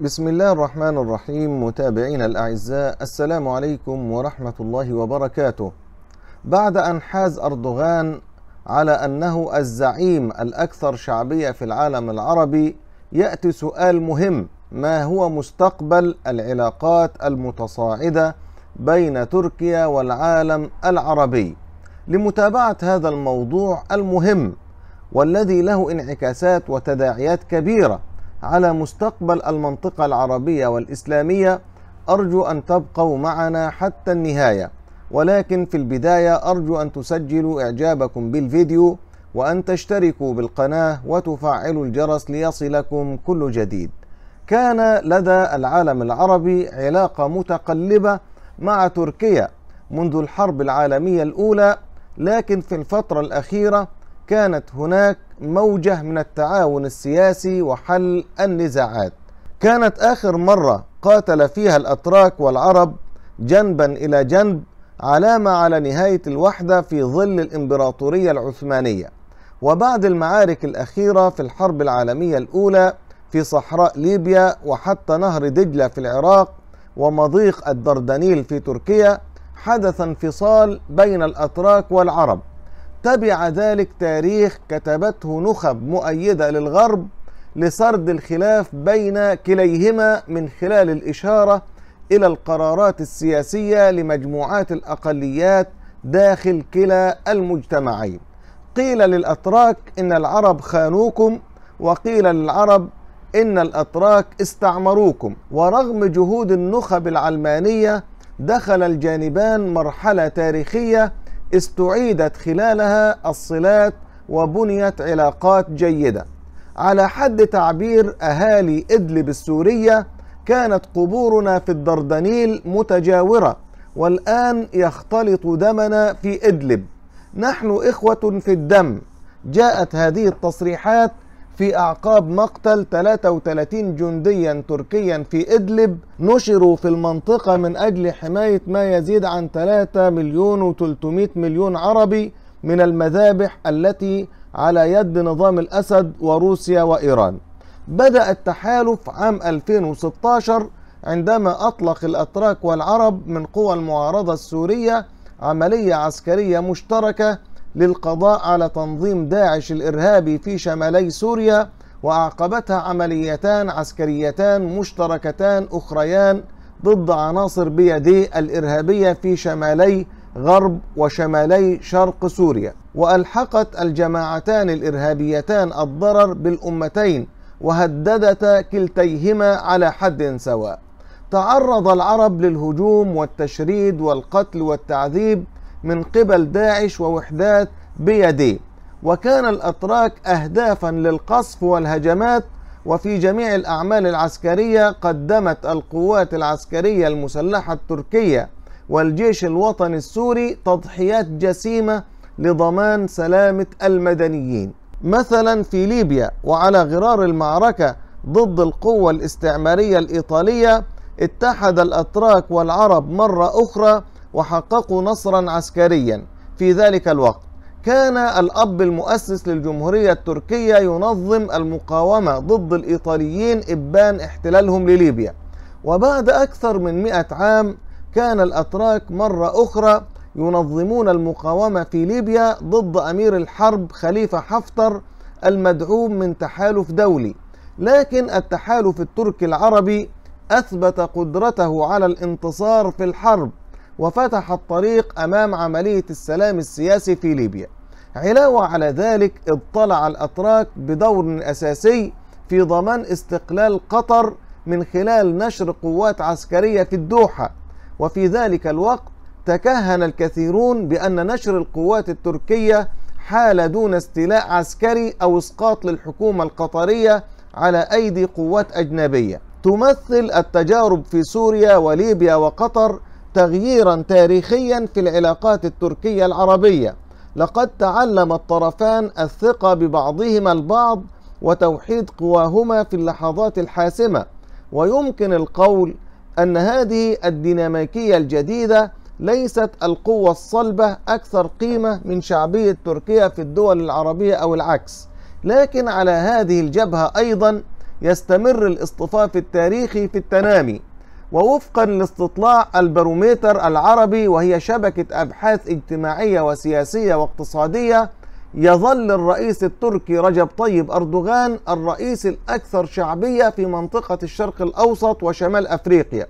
بسم الله الرحمن الرحيم متابعينا الأعزاء السلام عليكم ورحمة الله وبركاته بعد أن حاز أردوغان على أنه الزعيم الأكثر شعبية في العالم العربي يأتي سؤال مهم ما هو مستقبل العلاقات المتصاعدة بين تركيا والعالم العربي لمتابعة هذا الموضوع المهم والذي له انعكاسات وتداعيات كبيره على مستقبل المنطقة العربية والإسلامية أرجو أن تبقوا معنا حتى النهاية ولكن في البداية أرجو أن تسجلوا إعجابكم بالفيديو وأن تشتركوا بالقناة وتفعلوا الجرس ليصلكم كل جديد كان لدى العالم العربي علاقة متقلبة مع تركيا منذ الحرب العالمية الأولى لكن في الفترة الأخيرة كانت هناك موجة من التعاون السياسي وحل النزاعات كانت آخر مرة قاتل فيها الأتراك والعرب جنبا إلى جنب علامة على نهاية الوحدة في ظل الإمبراطورية العثمانية وبعد المعارك الأخيرة في الحرب العالمية الأولى في صحراء ليبيا وحتى نهر دجلة في العراق ومضيق الدردنيل في تركيا حدث انفصال بين الأتراك والعرب تبع ذلك تاريخ كتبته نخب مؤيدة للغرب لسرد الخلاف بين كليهما من خلال الإشارة إلى القرارات السياسية لمجموعات الأقليات داخل كلا المجتمعين قيل للأتراك إن العرب خانوكم وقيل للعرب إن الأتراك استعمروكم ورغم جهود النخب العلمانية دخل الجانبان مرحلة تاريخية استعيدت خلالها الصلات وبنيت علاقات جيدة على حد تعبير أهالي إدلب السورية كانت قبورنا في الدردنيل متجاورة والآن يختلط دمنا في إدلب نحن إخوة في الدم جاءت هذه التصريحات في أعقاب مقتل 33 جنديا تركيا في إدلب نشروا في المنطقة من أجل حماية ما يزيد عن 3 مليون و300 مليون عربي من المذابح التي على يد نظام الأسد وروسيا وإيران بدأ التحالف عام 2016 عندما أطلق الأتراك والعرب من قوى المعارضة السورية عملية عسكرية مشتركة للقضاء على تنظيم داعش الإرهابي في شمالي سوريا وأعقبتها عمليتان عسكريتان مشتركتان أخريان ضد عناصر بيدي الإرهابية في شمالي غرب وشمالي شرق سوريا وألحقت الجماعتان الإرهابيتان الضرر بالأمتين وهددتا كلتيهما على حد سواء تعرض العرب للهجوم والتشريد والقتل والتعذيب من قبل داعش ووحدات بيده وكان الأتراك أهدافا للقصف والهجمات وفي جميع الأعمال العسكرية قدمت القوات العسكرية المسلحة التركية والجيش الوطني السوري تضحيات جسيمة لضمان سلامة المدنيين مثلا في ليبيا وعلى غرار المعركة ضد القوة الاستعمارية الإيطالية اتحد الأتراك والعرب مرة أخرى وحققوا نصرا عسكريا في ذلك الوقت كان الأب المؤسس للجمهورية التركية ينظم المقاومة ضد الإيطاليين إبان احتلالهم لليبيا وبعد أكثر من مئة عام كان الأتراك مرة أخرى ينظمون المقاومة في ليبيا ضد أمير الحرب خليفة حفتر المدعوم من تحالف دولي لكن التحالف التركي العربي أثبت قدرته على الانتصار في الحرب وفتح الطريق أمام عملية السلام السياسي في ليبيا علاوة على ذلك اطلع الأتراك بدور أساسي في ضمان استقلال قطر من خلال نشر قوات عسكرية في الدوحة وفي ذلك الوقت تكهن الكثيرون بأن نشر القوات التركية حال دون استيلاء عسكري أو إسقاط للحكومة القطرية على أيدي قوات أجنبية تمثل التجارب في سوريا وليبيا وقطر تغييرا تاريخيا في العلاقات التركية العربية لقد تعلم الطرفان الثقة ببعضهما البعض وتوحيد قواهما في اللحظات الحاسمة ويمكن القول أن هذه الديناميكية الجديدة ليست القوة الصلبة أكثر قيمة من شعبية تركيا في الدول العربية أو العكس لكن على هذه الجبهة أيضا يستمر الاصطفاف التاريخي في التنامي ووفقا لاستطلاع البروميتر العربي وهي شبكة أبحاث اجتماعية وسياسية واقتصادية يظل الرئيس التركي رجب طيب أردوغان الرئيس الأكثر شعبية في منطقة الشرق الأوسط وشمال أفريقيا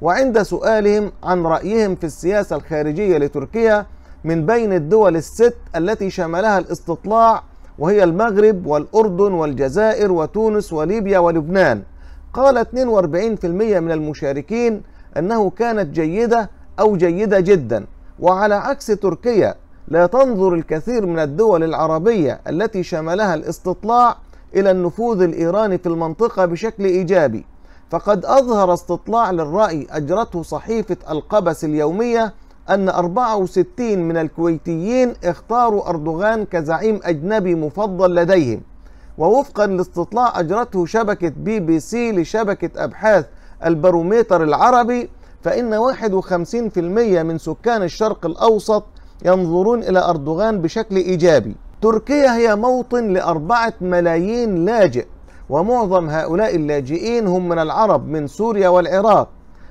وعند سؤالهم عن رأيهم في السياسة الخارجية لتركيا من بين الدول الست التي شملها الاستطلاع وهي المغرب والأردن والجزائر وتونس وليبيا ولبنان قال 42% من المشاركين أنه كانت جيدة أو جيدة جدا وعلى عكس تركيا لا تنظر الكثير من الدول العربية التي شملها الاستطلاع إلى النفوذ الإيراني في المنطقة بشكل إيجابي فقد أظهر استطلاع للرأي أجرته صحيفة القبس اليومية أن 64 من الكويتيين اختاروا أردوغان كزعيم أجنبي مفضل لديهم ووفقا لاستطلاع أجرته شبكة بي بي سي لشبكة أبحاث الباروميتر العربي فإن 51% من سكان الشرق الأوسط ينظرون إلى أردوغان بشكل إيجابي تركيا هي موطن لأربعة ملايين لاجئ ومعظم هؤلاء اللاجئين هم من العرب من سوريا والعراق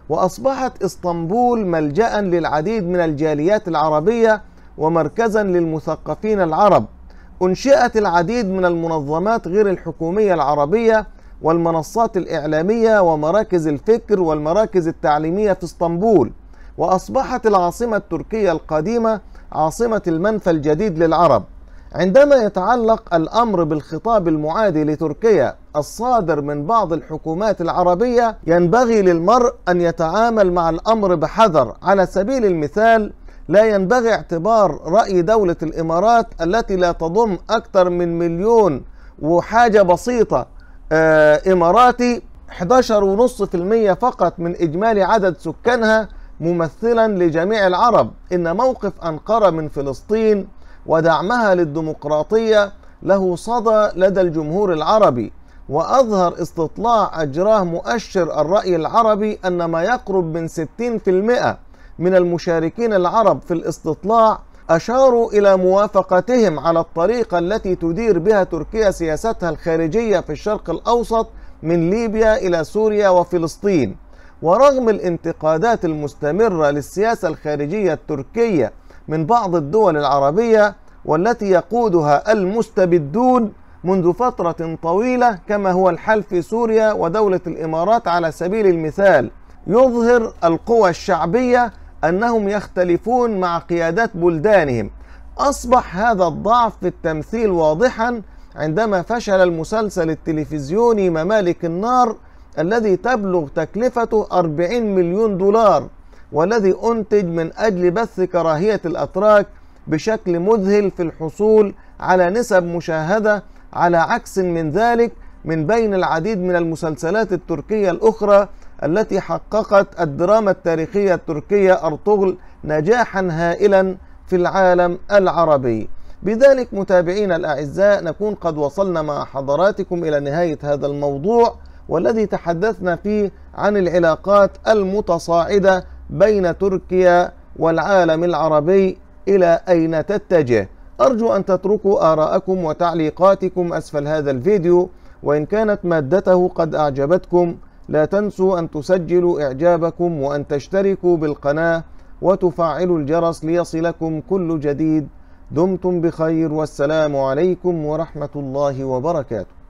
وأصبحت اسطنبول ملجأ للعديد من الجاليات العربية ومركزا للمثقفين العرب أنشئت العديد من المنظمات غير الحكومية العربية والمنصات الإعلامية ومراكز الفكر والمراكز التعليمية في اسطنبول وأصبحت العاصمة التركية القديمة عاصمة المنفى الجديد للعرب عندما يتعلق الأمر بالخطاب المعادي لتركيا الصادر من بعض الحكومات العربية ينبغي للمرء أن يتعامل مع الأمر بحذر على سبيل المثال لا ينبغي اعتبار رأي دولة الإمارات التي لا تضم أكثر من مليون وحاجة بسيطة آه، إماراتي 11.5% فقط من إجمالي عدد سكانها ممثلا لجميع العرب إن موقف أنقرة من فلسطين ودعمها للديمقراطية له صدى لدى الجمهور العربي وأظهر استطلاع أجراه مؤشر الرأي العربي أن ما يقرب من 60% من المشاركين العرب في الاستطلاع أشاروا إلى موافقتهم على الطريقة التي تدير بها تركيا سياستها الخارجية في الشرق الأوسط من ليبيا إلى سوريا وفلسطين ورغم الانتقادات المستمرة للسياسة الخارجية التركية من بعض الدول العربية والتي يقودها المستبدون منذ فترة طويلة كما هو الحال في سوريا ودولة الإمارات على سبيل المثال يظهر القوى الشعبية أنهم يختلفون مع قيادات بلدانهم أصبح هذا الضعف في التمثيل واضحا عندما فشل المسلسل التلفزيوني ممالك النار الذي تبلغ تكلفته 40 مليون دولار والذي أنتج من أجل بث كراهية الأتراك بشكل مذهل في الحصول على نسب مشاهدة على عكس من ذلك من بين العديد من المسلسلات التركية الأخرى التي حققت الدراما التاريخية التركية أرطغل نجاحا هائلا في العالم العربي بذلك متابعينا الأعزاء نكون قد وصلنا مع حضراتكم إلى نهاية هذا الموضوع والذي تحدثنا فيه عن العلاقات المتصاعدة بين تركيا والعالم العربي إلى أين تتجه أرجو أن تتركوا آراءكم وتعليقاتكم أسفل هذا الفيديو وإن كانت مادته قد أعجبتكم لا تنسوا أن تسجلوا إعجابكم وأن تشتركوا بالقناة وتفعلوا الجرس ليصلكم كل جديد دمتم بخير والسلام عليكم ورحمة الله وبركاته